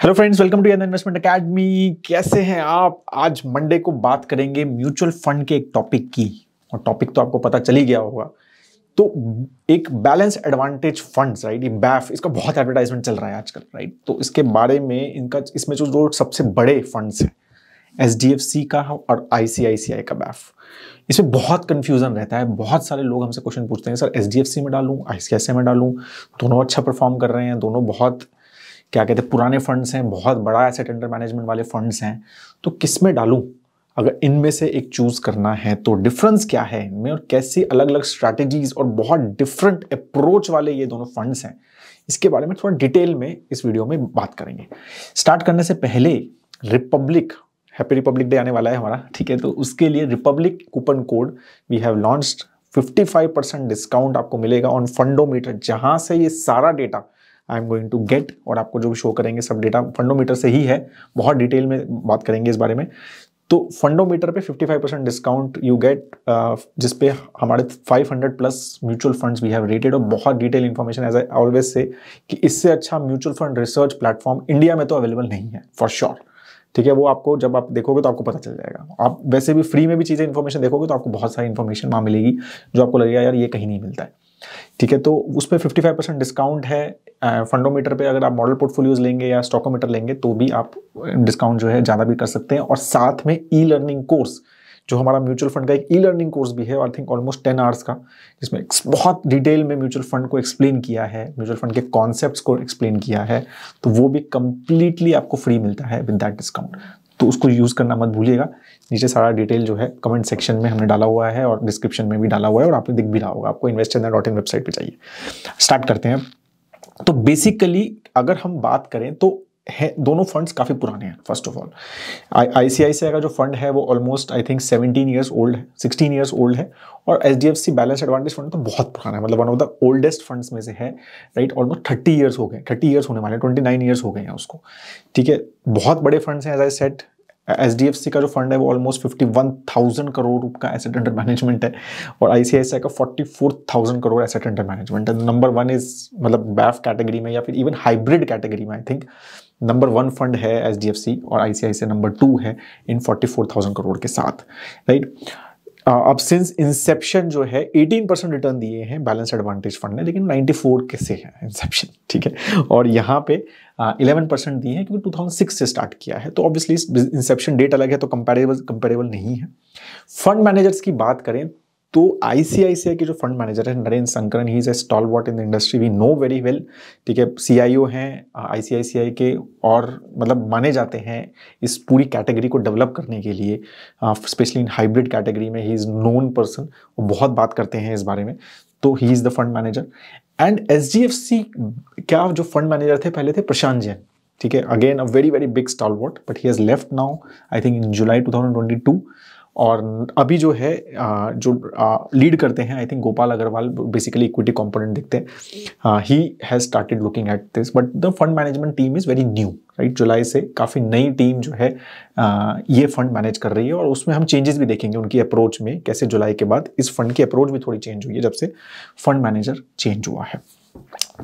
Hello friends welcome to investment academy कैसे हैं आप आज मंडे को बात करेंगे म्यूचुअल फंड के एक टॉपिक की और टॉपिक तो आपको पता चल ही गया होगा तो एक बैलेंस एडवांटेज फंड्स राइट ये बैफ इसका बहुत एडवर्टाइजमेंट चल रहा है आजकल राइट तो इसके बारे में इनका इसमें जो दो सबसे बड़े फंड्स हैं एच का और आई का बैफ इसमें बहुत कन्फ्यूज़न रहता है बहुत सारे लोग हमसे क्वेश्चन पूछते हैं सर एच में डालूँ आई सी एस में डालूँ दोनों अच्छा परफॉर्म कर रहे हैं दोनों बहुत क्या कहते हैं पुराने फंड्स हैं बहुत बड़ा एसेट अंडर मैनेजमेंट वाले फंड्स हैं तो किस में डालूँ अगर इनमें से एक चूज़ करना है तो डिफरेंस क्या है इनमें और कैसी अलग अलग स्ट्रैटेजीज और बहुत डिफरेंट अप्रोच वाले ये दोनों फंड्स हैं इसके बारे में थोड़ा डिटेल में इस वीडियो में बात करेंगे स्टार्ट करने से पहले रिपब्लिक हैप्पी रिपब्लिक डे आने वाला है हमारा ठीक है तो उसके लिए republic coupon code we have launch 55 percent discount आपको मिलेगा ऑन फंडोमीटर जहाँ से ये सारा data I am going to get और आपको जो भी शो करेंगे सब डेटा फंडोमीटर से ही है बहुत डिटेल में बात करेंगे इस बारे में तो फंडोमीटर पे 55 परसेंट डिस्काउंट यू गेट जिसपे हमारे 500 plus mutual funds we have rated और बहुत detail information as I always say कि इससे अच्छा mutual fund research platform India में तो अवेलेबल नहीं है फॉर श्योर sure. ठीक है वो आपको जब आप देखोगे तो आपको पता चल जाएगा आप वैसे भी फ्री में भी चीज़ें इन्फॉर्मेशन देखोगे तो आपको बहुत सारी इन्फॉर्मेशन वहाँ मिलेगी जो आपको लगेगा यार ये कहीं नहीं मिलता है ठीक है तो उस पर फिफ्टी फाइव परसेंट डिस्काउंट है फंडोमीटर पे अगर आप मॉडल पोर्टफोलियोज लेंगे या स्टॉकोमीटर लेंगे तो भी आप डिस्काउंट जो है ज़्यादा भी कर सकते हैं और साथ में ई लर्निंग कोर्स जो हमारा म्यूचुअल फंड का एक ई लर्निंग कोर्स भी है I think almost ten hours का जिसमें बहुत डिटेल में म्यूचुअल फंड को एक्सप्लेन किया है म्यूचुअल फंड के कॉन्सेप्ट को एक्सप्लेन किया है तो वो भी कम्प्लीटली आपको फ्री मिलता है विद दैट डिस्काउंट तो उसको यूज़ करना मत भूलिएगा नीचे सारा डिटेल जो है कमेंट सेक्शन में हमने डाला हुआ है और डिस्क्रिप्शन में भी डाला हुआ है और आपने दिख भी रहा होगा आपको इन्वेस्टर डॉट इन वेबसाइट पर चाहिए स्टार्ट करते हैं तो बेसिकली अगर हम बात करें तो है दोनों फंड्स काफ़ी पुराने हैं first of all I C I C I का जो फंड है वो almost I think seventeen years old है सिक्सटीन ईयर्स ओल्ड है और H D F C balance advantage fund तो बहुत पुराना है मतलब one of the oldest funds में से है राइट ऑलमोस्ट थर्टी ईयर्स हो गए थर्टी ईयर्स होने वाले ट्वेंटी नाइन ईयर्स हो गए हैं उसको ठीक है बहुत बड़े फंड्स हैं as I said S D F C का जो फंड है वो almost fifty one thousand crore का एसेट अंडर मैनेजमेंट है और आई सी सी आई का forty four thousand crore asset under management है नंबर वन इज मतलब बैफ कैटेगरी में या फिर इवन हाइब्रिड कैटेगरी में I think number one fund है एस डी एफ सी और I C I number two है in forty four thousand crore के साथ राइट right? Uh, अब सिंस इंसेप्शन जो है 18 परसेंट रिटर्न दिए हैं बैलेंस एडवांटेज फंड ने लेकिन 94 के है इंसेप्शन ठीक है और यहाँ पे इलेवन uh, परसेंट दिए हैं क्योंकि 2006 से स्टार्ट किया है तो ऑब्वियसली इंसेप्शन डेट अलग है तो कंपेरेबल कंपेरेबल नहीं है फंड मैनेजर्स की बात करें तो आईसीआईसीआई के जो फंड मैनेजर है Narendra Sankaran he is a stalwart in the industry we know very well ठीक है सीआईओ हैं आईसीआईसीआई के और मतलब माने जाते हैं इस पूरी कैटेगरी को डेवलप करने के लिए स्पेशली इन हाइब्रिड कैटेगरी में ही इज़ नोन पर्सन वो बहुत बात करते हैं इस बारे में तो he is the fund manager and H D F C क्या जो फंड मैनेजर थे पहले थे प्रशांत जैन ठीक है again a very very big stalwart but he has left now I think in July two thousand twenty two और अभी जो है जो लीड करते हैं I think Gopal Agarwal basically equity component देखते हैं he has started looking at this but the fund management team is very new right जुलाई से काफ़ी नई टीम जो है ये फंड मैनेज कर रही है और उसमें हम चेंजेस भी देखेंगे उनकी अप्रोच में कैसे जुलाई के बाद इस फंड की अप्रोच भी थोड़ी चेंज हुई है जब से फंड मैनेजर चेंज हुआ है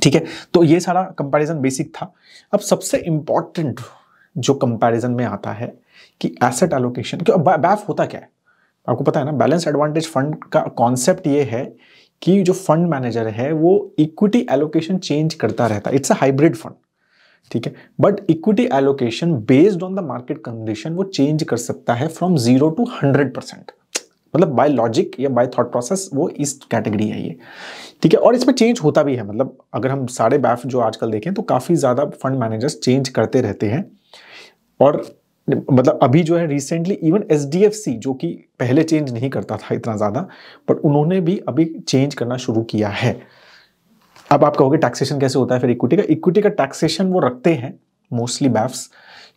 ठीक है तो ये सारा कंपैरिजन बेसिक था अब सबसे इम्पॉर्टेंट जो कंपैरिजन में आता है कि एसेट एलोकेशन क्यों बैफ होता क्या है आपको पता है ना बैलेंस एडवांटेज फंड का कॉन्सेप्ट ये है कि जो फंड मैनेजर है वो इक्विटी एलोकेशन चेंज करता रहता है इट्स अ हाइब्रिड फंड ठीक है but equity allocation based on the market condition वो चेंज कर सकता है from zero to hundred percent मतलब बाय लॉजिक या बाय थॉट प्रोसेस वो इस कैटेगरी है ये ठीक है और इसमें चेंज होता भी है मतलब अगर हम सारे बैफ जो आजकल देखें तो काफ़ी ज़्यादा फंड मैनेजर्स चेंज करते रहते हैं और मतलब अभी जो है रिसेंटली इवन एस जो कि पहले चेंज नहीं करता था इतना ज़्यादा बट उन्होंने भी अभी चेंज करना शुरू किया है अब आप कहोगे टैक्सेशन कैसे होता है फिर इक्विटी का इक्विटी का टैक्सेशन वो रखते हैं मोस्टली बैफ्स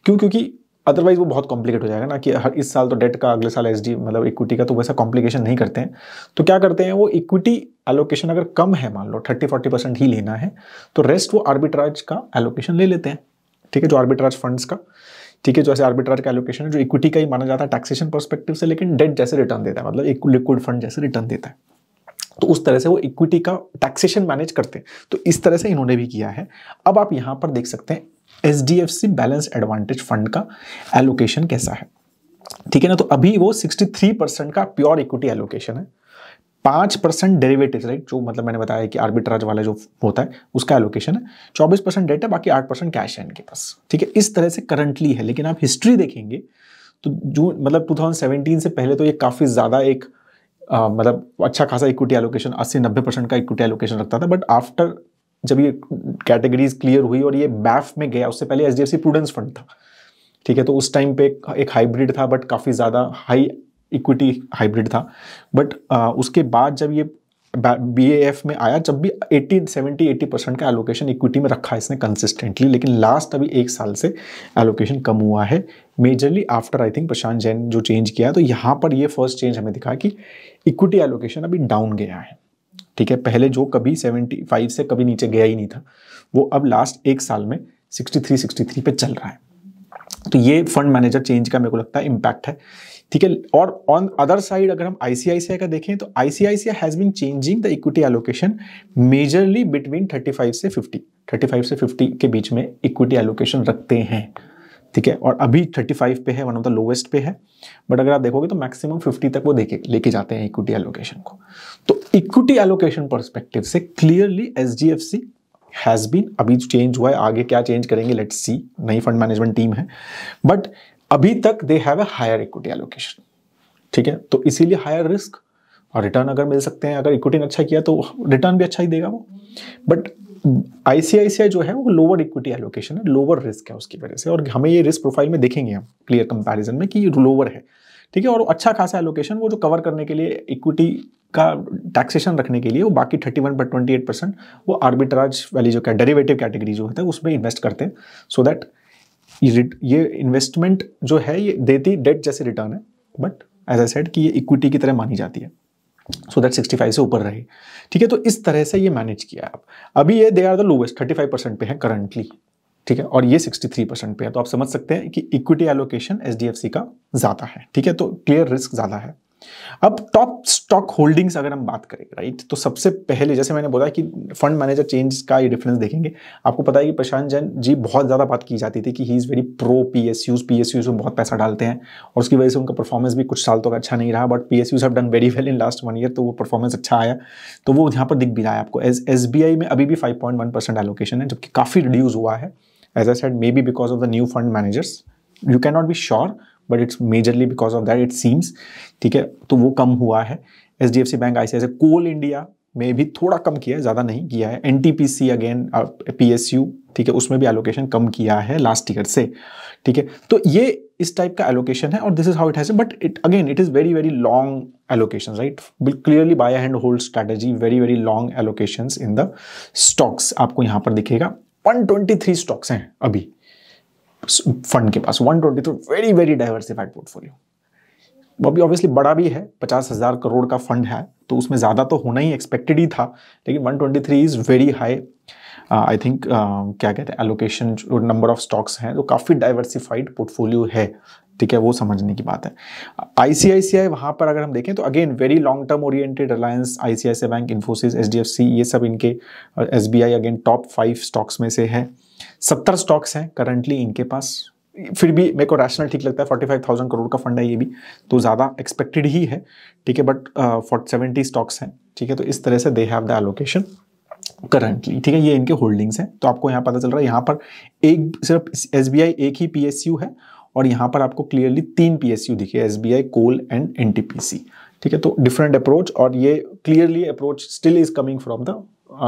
क्यों क्योंकि अदरवाइज वो बहुत कॉम्प्लिकेट हो जाएगा ना कि हर इस साल तो डेट का अगले साल एस मतलब इक्विटी का तो वैसा कॉम्प्लिकेशन नहीं करते हैं तो क्या करते हैं वो इक्विटी एलोकेशन अगर कम है मान लो थर्टी फोर्टी परसेंट ही लेना है तो रेस्ट वो आर्बिट्राज का एलोकेशन ले लेते हैं ठीक है जो आर्बिट्राज फंड्स का ठीक है जो ऐसे आर्बिट्रार का एलोकेशन है जो इक्विटी का ही माना जाता है टैक्सेशन परस्पेक्टिव से लेकिन डेट जैसे रिटर्न देता है मतलब एक लिक्विड फंड जैसे रिटर्न देता है तो उस तरह से वो इक्विटी का टैक्सेशन मैनेज करते हैं तो इस तरह से इन्होंने भी किया है अब आप यहाँ पर देख सकते हैं H D F C balance advantage fund का एलोकेशन कैसा है ठीक है ना तो अभी वो सिक्सटी परसेंट का प्योर इक्विटी एलोकेशन है पाँच परसेंट डेरिवेटिव राइट जो मतलब मैंने बताया कि आर्बिट्राज वाला जो होता है उसका एलोकेशन है चौबीस परसेंट डेट है बाकी आठ परसेंट कैश है इनके पास ठीक है इस तरह से करंटली है लेकिन आप हिस्ट्री देखेंगे तो जून मतलब 2017 से पहले तो ये काफ़ी ज़्यादा एक आ, मतलब अच्छा खासा इक्विटी एलोकेशन अस्सी नब्बे परसेंट का इक्विटी एलोकेशन रखता था बट आफ्टर जब ये कैटेगरीज क्लियर हुई और ये बैफ में गया उससे पहले एच प्रूडेंस फंड था ठीक है तो उस टाइम पे एक हाइब्रिड था बट काफ़ी ज़्यादा हाई इक्विटी हाइब्रिड था बट uh, उसके बाद जब ये बी एफ में आया जब भी 80 70 80 परसेंट का एलोकेशन इक्विटी में रखा इसने कंसिस्टेंटली लेकिन लास्ट अभी एक साल से एलोकेशन कम हुआ है majorly after I think Prashant Jain जो चेंज किया तो यहाँ पर ये फर्स्ट चेंज हमें दिखा कि इक्विटी एलोकेशन अभी डाउन गया है ठीक है पहले जो कभी 75 से कभी नीचे गया ही नहीं था वो अब लास्ट एक साल में 63 63 पे चल रहा है तो ये फंड मैनेजर चेंज का मेरे को लगता है इम्पैक्ट है ठीक है और ऑन अदर साइड अगर हम आईसीआईसीआई का देखें तो ICICI has been changing the equity allocation majorly between 35 से 50 35 से 50 के बीच में इक्विटी एलोकेशन रखते हैं ठीक है और अभी 35 पे है वन ऑफ द लोवेस्ट पे है बट अगर आप देखोगे तो मैक्सिमम 50 तक वो देखे लेके जाते हैं इक्विटी एलोकेशन को तो इक्विटी एलोकेशन परस्पेक्टिव से clearly S D F has been अभी चेंज हुआ है आगे क्या चेंज करेंगे लेट्स सी नई फंड मैनेजमेंट टीम है बट अभी तक they have a higher equity allocation ठीक है तो इसीलिए हायर रिस्क और रिटर्न अगर मिल सकते हैं अगर इक्विटी ने अच्छा किया तो रिटर्न भी अच्छा ही देगा वो बट आईसीआईसीआई जो है वो लोअर इक्विटी एलोकेशन है लोअर रिस्क है उसकी वजह से और हमें ये रिस्क प्रोफाइल में देखेंगे हम क्लियर कंपैरिजन में कि ये लोअर है ठीक है और अच्छा खासा एलोकेशन वो जो कवर करने के लिए इक्विटी का टैक्सेशन रखने के लिए वो बाकी 31 पर एट परसेंट वो आर्बिट्राज वाली जो क्या डेरिवेटिव कैटेगरी जो होता है उसमें इन्वेस्ट करते हैं सो दैट ये इन्वेस्टमेंट जो है ये देती डेट जैसे रिटर्न है बट एज आई सेड कि ये इक्विटी की तरह मानी जाती है सो दैट फाइव से ऊपर रहे ठीक है तो इस तरह से ये मैनेज किया है आप अभी ये they are the lowest thirty five percent पे है करंटली ठीक है और ये थ्री परसेंट पे है तो आप समझ सकते हैं कि इक्विटी एलोकेशन एच का ज़्यादा है ठीक है तो क्लियर रिस्क ज़्यादा है अब टॉप स्टॉक होल्डिंग्स अगर हम बात करें राइट तो सबसे पहले जैसे मैंने बोला कि फंड मैनेजर चेंज का ये डिफरेंस देखेंगे आपको पता है कि प्रशांत जैन जी बहुत ज़्यादा बात की जाती थी कि he is very pro PSUs PSUs में बहुत पैसा डालते हैं और उसकी वजह से उनका परफॉर्मेंस भी कुछ साल तक तो अच्छा नहीं रहा but PSUs have done very well in last one year तो वो परफॉर्मेंस अच्छा आया तो वो यहाँ पर दिख भी रहा है आपको एस एस बी आई में अभी भी five point one percent allocation है जबकि काफ़ी रिड्यूज़ हुआ है as I said may be because of the new fund managers you can not be sure but it's majorly because of that it seems ठीक है तो वो कम हुआ है H D F C bank ऐसे ऐसे कोल इंडिया में भी थोड़ा कम किया है ज़्यादा नहीं किया है N T P C again P S U ठीक है उसमें भी एलोकेशन कम किया है लास्ट ईयर से ठीक है तो ये इस टाइप का एलोकेशन है और this is how it has but it again it is very very long allocation right clearly buy and hold strategy very very long allocation in the stocks आपको यहाँ पर दिखेगा 123 स्टॉक्स हैं अभी फंड के पास one twenty three very very diversified portfolio वो अभी ऑब्वियसली बड़ा भी है पचास हज़ार करोड़ का फंड है तो उसमें ज़्यादा तो होना ही एक्सपेक्टेड ही था लेकिन one twenty three is very high I think क्या कहते हैं एलोकेशन जो नंबर ऑफ स्टॉक्स हैं तो काफ़ी डाइवर्सिफाइड पोर्टफोलियो है ठीक है वो समझने की बात है आई सी आई सी आई वहाँ पर अगर हम देखें तो again very long term oriented Reliance I C I C bank Infosys H D F C ये सब इनके S B I again top five stocks में से है सत्तर स्टॉक्स हैं करंटली इनके पास फिर भी मेरे को रैशनल ठीक लगता है फोर्टी फाइव थाउजेंड करोड़ का फंड है ये भी तो ज़्यादा एक्सपेक्टेड ही है ठीक है बट फोर्ट सेवेंटी स्टॉक्स हैं ठीक है तो इस तरह से they have the allocation currently ठीक है ये इनके होल्डिंग्स हैं तो आपको यहाँ पता चल रहा है यहाँ पर एक सिर्फ एस एक ही पी है और यहाँ पर आपको क्लियरली तीन पी एस यू दिखे S B I coal and N T P C ठीक है तो डिफरेंट अप्रोच और ये clearly approach still is coming from the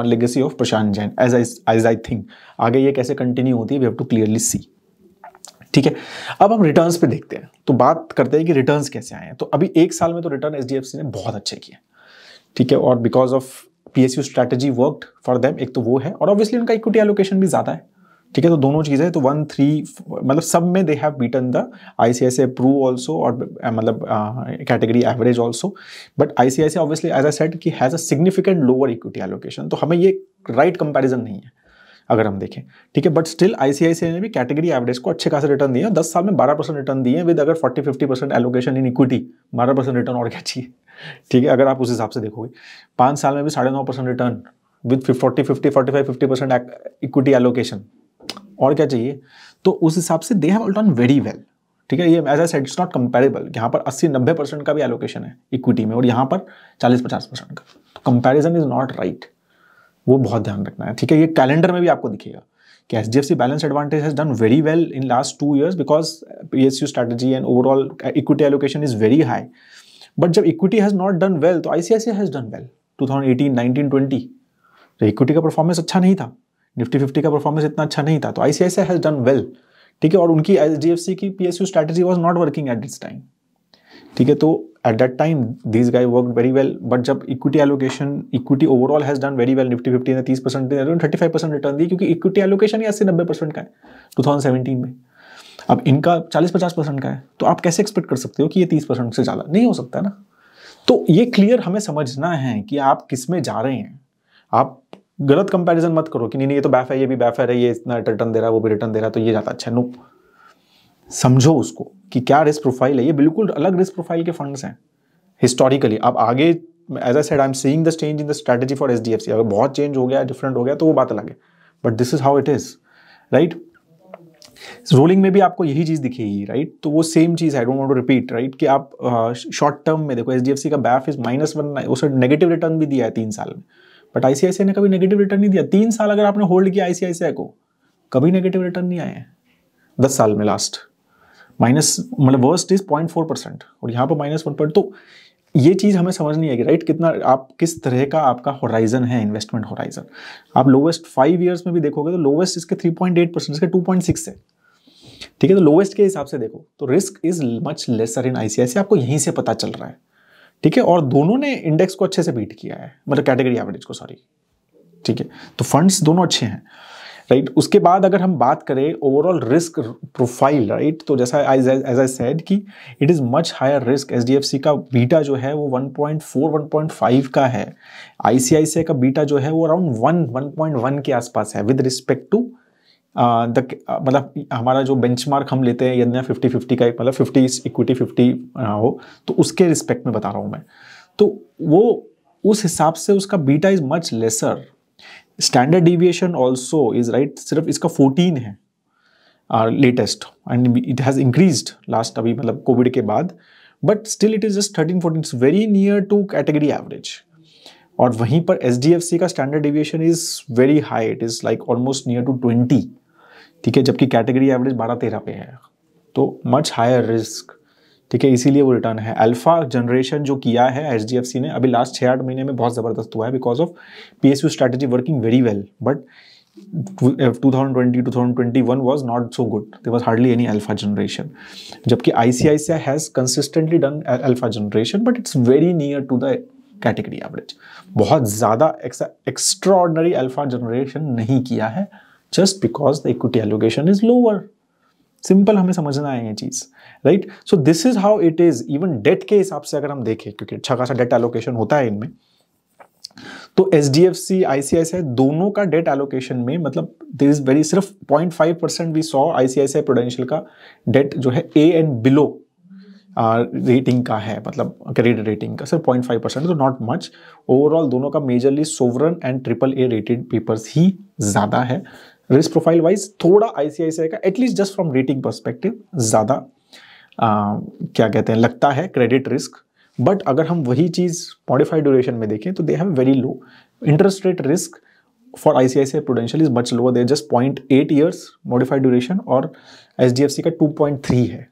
legacy of Prashant Jain as I as I think आगे ये कैसे कंटिन्यू होती है we have to clearly see ठीक है अब हम रिटर्न पे देखते हैं तो बात करते हैं कि रिटर्न कैसे आए हैं तो अभी एक साल में तो रिटर्न एच ने बहुत अच्छे किए ठीक है और because of P S U strategy worked for them एक तो वो है और ऑब्वियसली उनका इक्विटी एलोकेशन भी ज़्यादा है ठीक है तो दोनों चीज़ें तो वन थ्री मतलब सब में they have beaten the I C I pru also और मतलब category average also but I C I C obviously as I said कि has a significant lower equity allocation तो हमें ये राइट right कंपेरिजन नहीं है अगर हम देखें ठीक है बट स्टिल आईसीआईसीआई ने भी कैटेगरी एवरेज को अच्छे खासे रिटर्न दिए हैं दस साल में बारह परसेंट रिटर्न दिए हैं विद अगर forty fifty percent allocation in equity बारह परसेंट रिटर्न और क्या चाहिए ठीक है अगर आप उस हिसाब से देखोगे पाँच साल में भी साढ़े नौ percent return with forty fifty forty five fifty percent equity allocation और क्या चाहिए तो उस हिसाब से they have all done very well ठीक है ये as I said it's not comparable यहाँ पर 80 90 परसेंट का भी एलोकेशन है इक्विटी में और यहाँ पर 40 50 परसेंट का तो कंपेरिजन इज नॉट राइट वो बहुत ध्यान रखना है ठीक है ये कैलेंडर में भी आपको दिखेगा कि H D F C balance advantage has done very well in last two years because P S U strategy and overall equity allocation is very high but जब equity has not done well तो I C I C has done well two thousand eighteen nineteen twenty तो equity का performance अच्छा नहीं था Nifty fifty का performance इतना अच्छा नहीं था तो आईसीआईसी हैज़ डन वेल ठीक है और उनकी एच डी एफ सी की P S U strategy was not working at this time ठीक है तो at that time this guy work very well but जब equity allocation equity overall has done very well Nifty fifty ने तीस percent thirty तो five percent return दी क्योंकि equity allocation ही अस्सी नब्बे परसेंट का है टू थाउजेंड सेवेंटीन में अब इनका चालीस पचास परसेंट का है तो आप कैसे एक्सपेक्ट कर सकते हो कि ये तीस परसेंट से ज़्यादा नहीं हो सकता ना तो ये क्लियर हमें समझना है कि आप किस में जा रहे हैं आप गलत कंपैरिजन मत करो कि नहीं नहीं ये तो बैफ है ये भी बैफ है ये इतना रिटर्न दे रहा है वो भी रिटर्न दे रहा है तो ये ज़्यादा अच्छा नो समझो उसको कि क्या रिस्क प्रोफाइल है ये बिल्कुल अलग रिस्क प्रोफाइल के फंड्स हैं हिस्टोरिकली अब आगे as I said I am seeing the change in the strategy for H अगर बहुत चेंज हो गया डिफरेंट हो गया तो वो बात अलग है but this is how it is right rolling में भी आपको यही चीज़ दिखेगी राइट तो वो सेम चीज़ I don't want to repeat right कि आप शॉर्ट uh, टर्म में देखो एच का बैफ इज माइनस वन उसे नेगेटिव रिटर्न भी दिया है तीन साल में बट आईसीआईसीआई ने कभी नेगेटिव रिटर्न नहीं दिया तीन साल अगर आपने होल्ड किया आईसीआईसीआई को कभी नेगेटिव रिटर्न नहीं आए हैं दस साल में लास्ट माइनस मतलब worst is point four percent और यहाँ पर माइनस वन पॉइंट तो ये चीज़ हमें समझ नहीं आएगी राइट कितना आप किस तरह का आपका होराइजन है इन्वेस्टमेंट होराइजन आप लोवेस्ट फाइव ईयर्स में भी देखोगे तो लोवेस्ट इसके थ्री पॉइंट एट परसेंट इसके टू पॉइंट सिक्स है ठीक है तो लोवेस्ट के हिसाब से देखो तो risk is much lesser in ICIC आपको यहीं से पता चल रहा है ठीक है और दोनों ने इंडेक्स को अच्छे से बीट किया है मतलब कैटेगरी एवरेज को सॉरी ठीक है तो फंड्स दोनों अच्छे हैं राइट right? उसके बाद अगर हम बात करें ओवरऑल रिस्क प्रोफाइल राइट तो जैसा एज आई सेड कि it is much higher risk H का बीटा जो है वो 1.4 1.5 का है आईसीआईसीआई का बीटा जो है वो अराउंड 1 1.1 के आसपास है विद रिस्पेक्ट टू द मतलब हमारा जो बेंचमार्क हम लेते हैं यदि फिफ्टी फिफ्टी का एक मतलब फिफ्टी इक्विटी फिफ्टी हो तो उसके रिस्पेक्ट में बता रहा हूँ मैं तो वो उस हिसाब से उसका beta is much lesser standard deviation also is right सिर्फ इसका फोर्टीन है latest and it has increase last अभी मतलब कोविड के बाद but still it is just thirteen fourteen is very near to category average और वहीं पर एच डी एफ सी का standard deviation is very high it is like almost near to twenty ठीक है जबकि कैटेगरी एवरेज बारह तेरह पे है तो मच हायर रिस्क ठीक है इसीलिए वो रिटर्न है अल्फा जनरेशन जो किया है एच ने अभी लास्ट छः आठ महीने में बहुत ज़बरदस्त हुआ है because of P S U strategy working very well but 2020 2021 was not so good there was hardly any alpha generation जबकि ICICI has consistently done alpha generation but it's very near to the category average बहुत ज़्यादा extra ordinary alpha generation नहीं किया है just because the equity allocation is lower simple हमें समझना है ये चीज़ right so this is how it is even debt के हिसाब से अगर हम देखें क्योंकि अच्छा खासा डेट एलोकेशन होता है इनमें तो H D F C ICICI दोनों का डेट एलोकेशन में मतलब देर इज वेरी सिर्फ पॉइंट फाइव परसेंट भी सौ आई सी आई आई प्रोडेंशियल का डेट जो है ए एंड बिलो रेटिंग का है मतलब क्रेडिट रेटिंग का सिर्फ पॉइंट फाइव परसेंट तो नॉट मच ओवरऑल दोनों का majorly sovereign and triple A rated papers ही ज़्यादा है रिस्क प्रोफाइल वाइज थोड़ा आईसीआईसीआई का at least just from rating perspective ज़्यादा क्या कहते हैं लगता है क्रेडिट रिस्क बट अगर हम वही चीज़ मॉडिफाइड ड्यूरेशन में देखें तो they have very low interest rate risk for I C I C I prudential is much lower there just point eight years modified duration और एच डी एफ सी का two point three है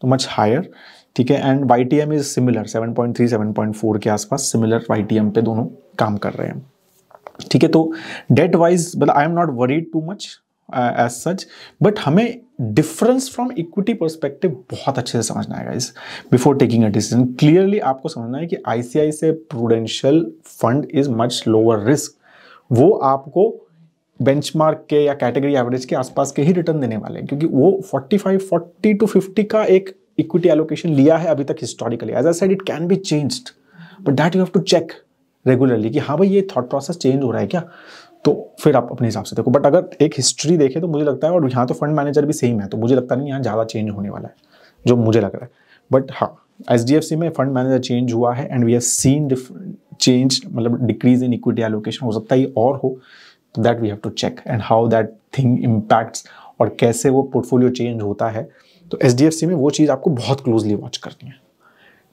तो much higher ठीक है and Y T M is similar seven point three seven point four के आसपास similar Y T M पे दोनों काम कर रहे हैं ठीक है तो डेट वाइज मतलब I am not worried too much as such but हमें डिफरेंस फ्रॉम इक्विटी परस्पेक्टिव बहुत अच्छे से समझना है इस before taking a decision clearly आपको समझना है कि आईसीआई से Prudential fund is much lower risk वो आपको बेंचमार्क के या कैटेगरी एवरेज के आसपास के ही रिटर्न देने वाले हैं क्योंकि वो 45 40 टू 50 का एक इक्विटी एलोकेशन लिया है अभी तक historically as I said it can be changed but that you have to check regularly कि हाँ भाई ये थॉट प्रोसेस चेंज हो रहा है क्या तो फिर आप अपने हिसाब से देखो बट अगर एक हिस्ट्री देखें तो मुझे लगता है और यहाँ तो फंड मैनेजर भी सेम है तो मुझे लगता नहीं यहाँ ज़्यादा चेंज होने वाला है जो मुझे लग रहा है बट हाँ एच डी एफ सी में फंड मैनेजर चेंज हुआ है and we have seen change मतलब डिक्रीज इन इक्विटी एलोकेशन हो सकता है ये और हो तो that we have to check and how that thing impacts और कैसे वो पोर्टफोलियो चेंज होता है तो एच डी एफ सी में वो चीज़ आपको बहुत क्लोजली वॉच करनी है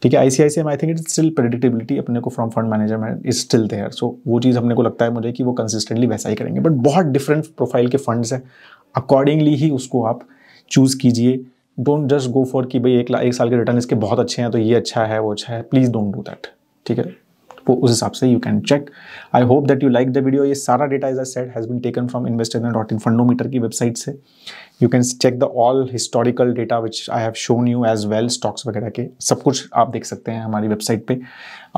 ठीक है see I think it still predictability अपने को from fund management is still there so वो चीज़ हमने को लगता है मुझे कि वो कंसिस्टेंटली वैसा ही करेंगे बट बहुत डिफरेंट प्रोफाइल के फंड्स हैं अकॉर्डिंगली ही उसको आप चूज़ कीजिए डोंट जस्ट गो फॉर कि भाई एक, एक साल के रिटर्न इसके बहुत अच्छे हैं तो ये अच्छा है वो अच्छा है प्लीज़ डोंट डू दैट ठीक है आपको तो उस हिसाब से you can check I hope that you like the video ये सारा data is a set has been taken from investor dot in fundometer की वेबसाइट से you can check the all historical data which I have shown you as well stocks वगैरह के सब कुछ आप देख सकते हैं हमारी वेबसाइट पे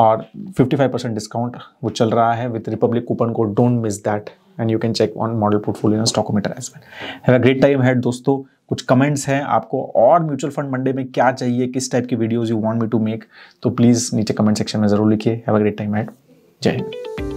और 55 परसेंट डिस्काउंट वो चल रहा है विद रिपब्लिक कूपन को don't miss that and you can check on model portfolio stockometer as well have a great time had दोस्तों कुछ कमेंट्स हैं आपको और म्यूचुअल फंड मंडे में क्या चाहिए किस टाइप की videos you want me to make तो प्लीज़ नीचे कमेंट सेक्शन में ज़रूर लिखिए have a great time at Jai Hind